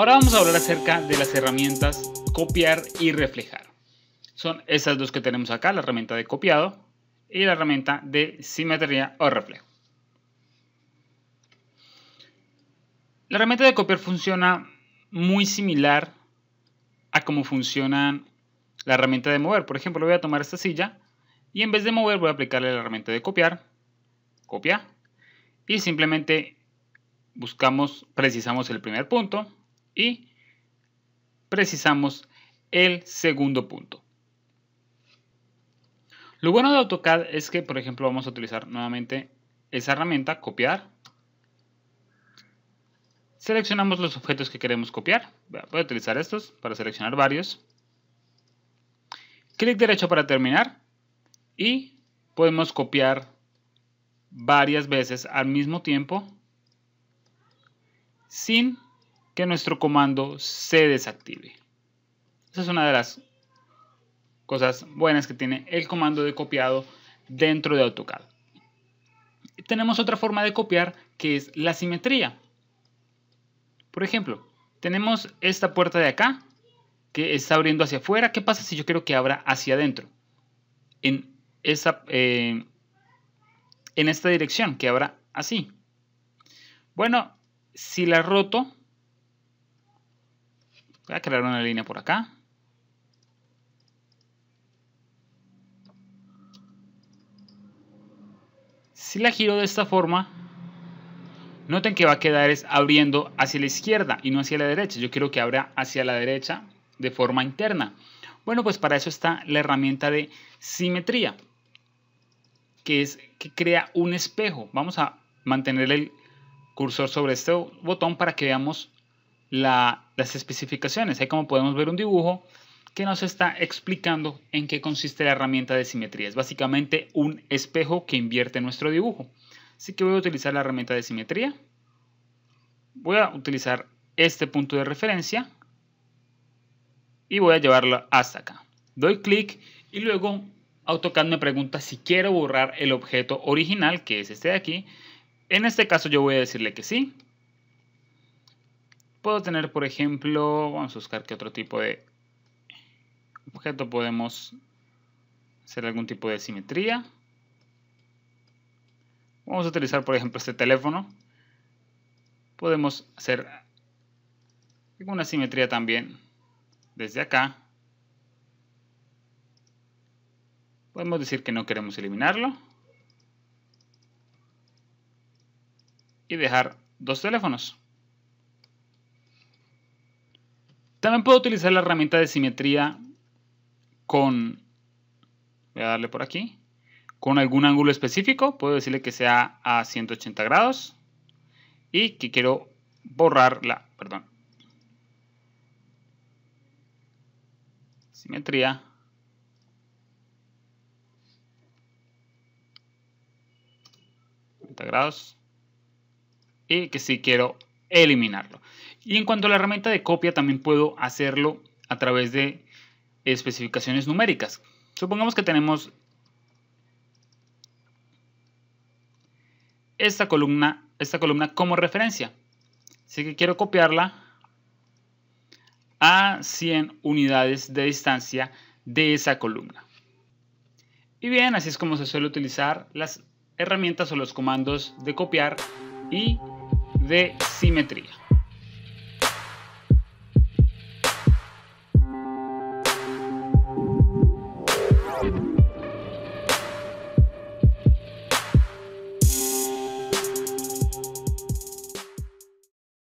Ahora vamos a hablar acerca de las herramientas copiar y reflejar. Son esas dos que tenemos acá, la herramienta de copiado y la herramienta de simetría o reflejo. La herramienta de copiar funciona muy similar a cómo funciona la herramienta de mover. Por ejemplo, voy a tomar esta silla y en vez de mover voy a aplicarle la herramienta de copiar, copia, y simplemente buscamos, precisamos el primer punto, y precisamos el segundo punto. Lo bueno de AutoCAD es que, por ejemplo, vamos a utilizar nuevamente esa herramienta, copiar. Seleccionamos los objetos que queremos copiar. Voy a utilizar estos para seleccionar varios. Clic derecho para terminar. Y podemos copiar varias veces al mismo tiempo sin que nuestro comando se desactive. Esa es una de las cosas buenas que tiene el comando de copiado dentro de AutoCAD. Tenemos otra forma de copiar que es la simetría. Por ejemplo, tenemos esta puerta de acá que está abriendo hacia afuera. ¿Qué pasa si yo quiero que abra hacia adentro? En, esa, eh, en esta dirección, que abra así. Bueno, si la roto, Voy a crear una línea por acá. Si la giro de esta forma, noten que va a quedar es abriendo hacia la izquierda y no hacia la derecha. Yo quiero que abra hacia la derecha de forma interna. Bueno, pues para eso está la herramienta de simetría, que es que crea un espejo. Vamos a mantener el cursor sobre este botón para que veamos las especificaciones. Ahí como podemos ver un dibujo que nos está explicando en qué consiste la herramienta de simetría. Es básicamente un espejo que invierte nuestro dibujo. Así que voy a utilizar la herramienta de simetría. Voy a utilizar este punto de referencia y voy a llevarlo hasta acá. Doy clic y luego AutoCAD me pregunta si quiero borrar el objeto original, que es este de aquí. En este caso yo voy a decirle que sí, Puedo tener, por ejemplo, vamos a buscar qué otro tipo de objeto podemos hacer algún tipo de simetría. Vamos a utilizar, por ejemplo, este teléfono. Podemos hacer alguna simetría también desde acá. Podemos decir que no queremos eliminarlo. Y dejar dos teléfonos. También puedo utilizar la herramienta de simetría con, voy a darle por aquí, con algún ángulo específico. Puedo decirle que sea a 180 grados y que quiero borrar la, perdón, simetría. grados y que si quiero eliminarlo. Y en cuanto a la herramienta de copia, también puedo hacerlo a través de especificaciones numéricas. Supongamos que tenemos esta columna, esta columna como referencia. Así que quiero copiarla a 100 unidades de distancia de esa columna. Y bien, así es como se suele utilizar las herramientas o los comandos de copiar y de simetría.